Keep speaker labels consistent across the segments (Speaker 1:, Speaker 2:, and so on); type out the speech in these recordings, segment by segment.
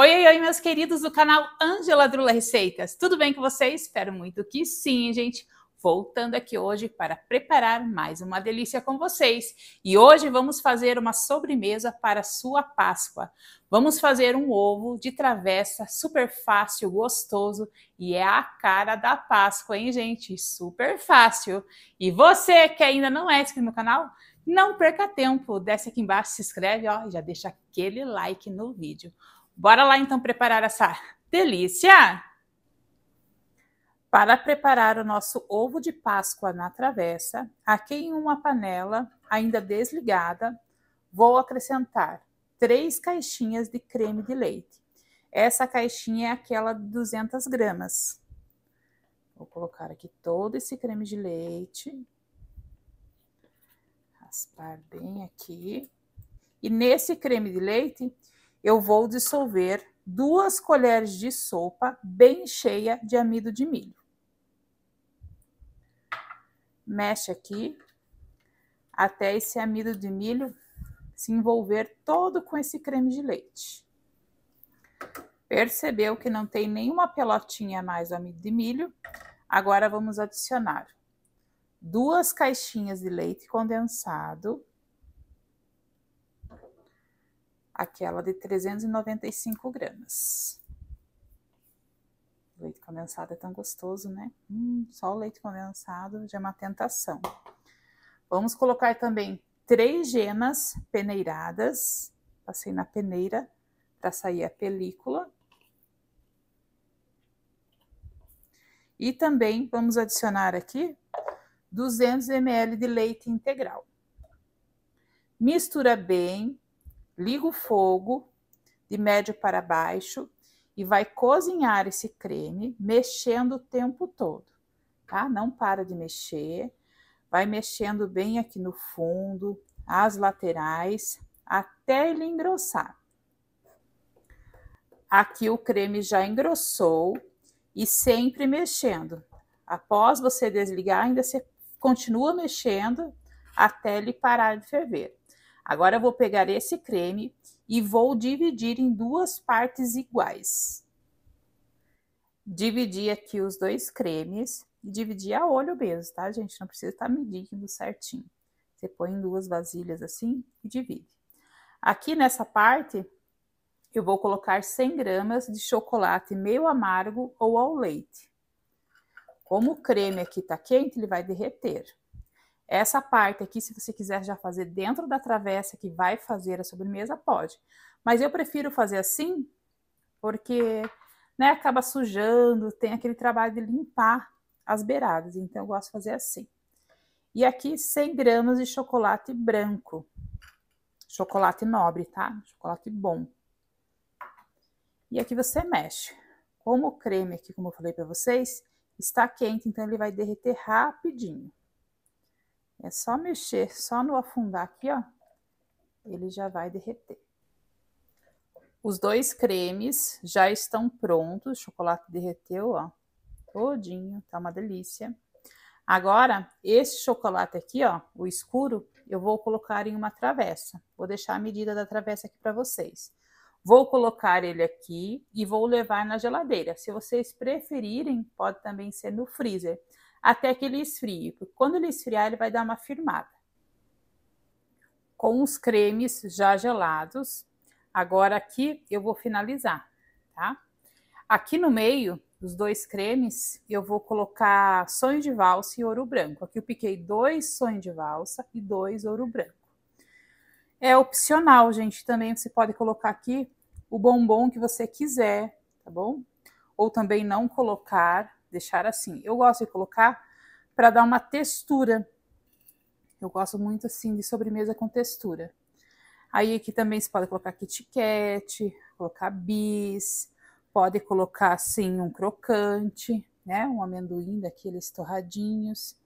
Speaker 1: Oi, oi, oi, meus queridos do canal Angela Drula Receitas. Tudo bem com vocês? Espero muito que sim, gente. Voltando aqui hoje para preparar mais uma delícia com vocês. E hoje vamos fazer uma sobremesa para sua Páscoa. Vamos fazer um ovo de travessa, super fácil, gostoso e é a cara da Páscoa, hein, gente? Super fácil. E você que ainda não é inscrito no canal, não perca tempo, desce aqui embaixo, se inscreve, ó, e já deixa aquele like no vídeo. Bora lá então preparar essa delícia? Para preparar o nosso ovo de Páscoa na travessa, aqui em uma panela ainda desligada, vou acrescentar três caixinhas de creme de leite. Essa caixinha é aquela de 200 gramas. Vou colocar aqui todo esse creme de leite. Raspar bem aqui. E nesse creme de leite, eu vou dissolver duas colheres de sopa bem cheia de amido de milho. Mexe aqui até esse amido de milho se envolver todo com esse creme de leite. Percebeu que não tem nenhuma pelotinha mais do amido de milho? Agora vamos adicionar duas caixinhas de leite condensado aquela de 395 gramas. Leite condensado é tão gostoso, né? Hum, só o leite condensado já é uma tentação. Vamos colocar também três gemas peneiradas. Passei na peneira para sair a película. E também vamos adicionar aqui 200 ml de leite integral. Mistura bem, liga o fogo de médio para baixo e vai cozinhar esse creme mexendo o tempo todo, tá? Não para de mexer, vai mexendo bem aqui no fundo, as laterais, até ele engrossar. Aqui o creme já engrossou e sempre mexendo. Após você desligar, ainda você continua mexendo até ele parar de ferver. Agora eu vou pegar esse creme e vou dividir em duas partes iguais. Dividi aqui os dois cremes e dividi a olho mesmo, tá, gente? Não precisa estar tá medindo certinho. Você põe em duas vasilhas assim e divide. Aqui nessa parte, eu vou colocar 100 gramas de chocolate meio amargo ou ao leite. Como o creme aqui tá quente, ele vai derreter. Essa parte aqui, se você quiser já fazer dentro da travessa que vai fazer a sobremesa, pode. Mas eu prefiro fazer assim, porque né, acaba sujando, tem aquele trabalho de limpar as beiradas. Então, eu gosto de fazer assim. E aqui, 100 gramas de chocolate branco. Chocolate nobre, tá? Chocolate bom. E aqui você mexe. Como o creme aqui, como eu falei para vocês, está quente, então ele vai derreter rapidinho. É só mexer, só no afundar aqui, ó, ele já vai derreter. Os dois cremes já estão prontos, o chocolate derreteu, ó, todinho, tá uma delícia. Agora, esse chocolate aqui, ó, o escuro, eu vou colocar em uma travessa. Vou deixar a medida da travessa aqui para vocês. Vou colocar ele aqui e vou levar na geladeira. Se vocês preferirem, pode também ser no freezer até que ele esfrie. porque Quando ele esfriar, ele vai dar uma firmada. Com os cremes já gelados, agora aqui eu vou finalizar, tá? Aqui no meio, os dois cremes, eu vou colocar sonho de valsa e ouro branco. Aqui eu piquei dois sonho de valsa e dois ouro branco. É opcional, gente, também você pode colocar aqui o bombom que você quiser, tá bom? Ou também não colocar, deixar assim. Eu gosto de colocar para dar uma textura. Eu gosto muito assim de sobremesa com textura. Aí aqui também você pode colocar Kit Kat, colocar bis, pode colocar assim um crocante, né, um amendoim daqueles torradinhos.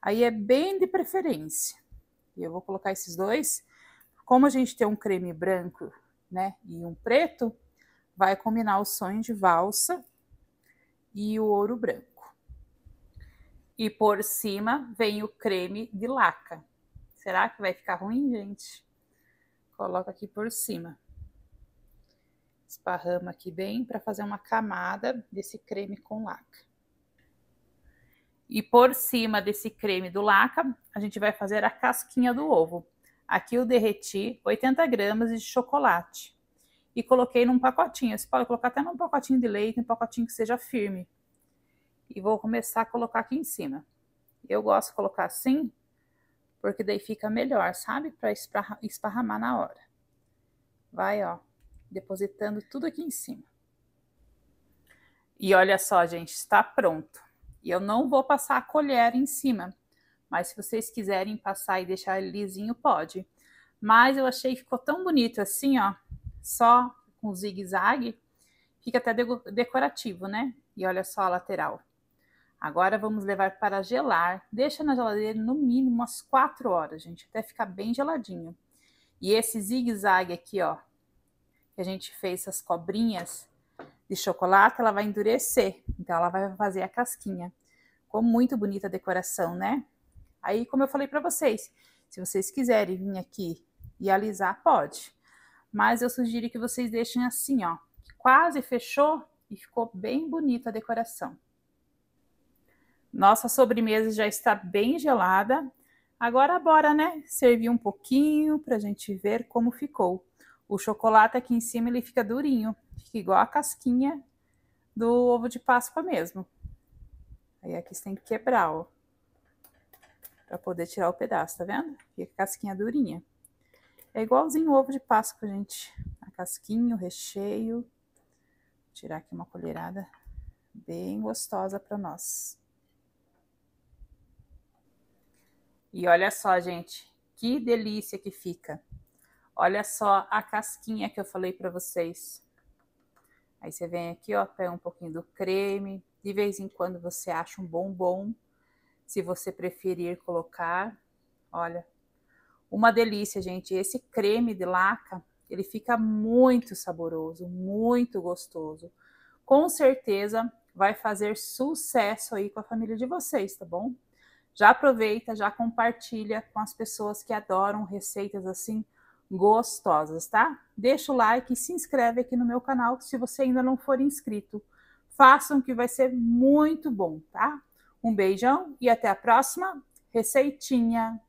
Speaker 1: Aí é bem de preferência. E eu vou colocar esses dois. Como a gente tem um creme branco, né, e um preto, vai combinar o sonho de valsa e o ouro branco. E por cima vem o creme de laca. Será que vai ficar ruim, gente? Coloca aqui por cima. Esparrama aqui bem para fazer uma camada desse creme com laca. E por cima desse creme do laca, a gente vai fazer a casquinha do ovo. Aqui eu derreti 80 gramas de chocolate e coloquei num pacotinho. Você pode colocar até num pacotinho de leite, um pacotinho que seja firme. E vou começar a colocar aqui em cima. Eu gosto de colocar assim, porque daí fica melhor, sabe? Para esparramar na hora. Vai, ó, depositando tudo aqui em cima. E olha só, gente, está pronto. E eu não vou passar a colher em cima, mas se vocês quiserem passar e deixar lisinho, pode. Mas eu achei que ficou tão bonito assim, ó, só com zigue-zague, fica até decorativo, né? E olha só a lateral. Agora vamos levar para gelar. Deixa na geladeira no mínimo umas 4 horas, gente, até ficar bem geladinho. E esse zigue-zague aqui, ó, que a gente fez essas cobrinhas de chocolate, ela vai endurecer. Então ela vai fazer a casquinha. Ficou muito bonita a decoração, né? Aí, como eu falei para vocês, se vocês quiserem vir aqui e alisar, pode mas eu sugiro que vocês deixem assim, ó, quase fechou e ficou bem bonita a decoração. Nossa sobremesa já está bem gelada. Agora bora, né? Servir um pouquinho para a gente ver como ficou. O chocolate aqui em cima ele fica durinho, fica igual a casquinha do ovo de Páscoa mesmo. Aí aqui você tem que quebrar, ó, para poder tirar o pedaço, tá vendo? Fica a casquinha durinha. É igualzinho o ovo de Páscoa, gente. A casquinha, o recheio. Vou tirar aqui uma colherada bem gostosa para nós. E olha só, gente, que delícia que fica. Olha só a casquinha que eu falei para vocês. Aí você vem aqui, ó, pega um pouquinho do creme. De vez em quando você acha um bombom, se você preferir colocar. Olha, uma delícia, gente. Esse creme de laca, ele fica muito saboroso, muito gostoso. Com certeza vai fazer sucesso aí com a família de vocês, tá bom? Já aproveita, já compartilha com as pessoas que adoram receitas assim gostosas, tá? Deixa o like e se inscreve aqui no meu canal se você ainda não for inscrito. Façam que vai ser muito bom, tá? Um beijão e até a próxima receitinha.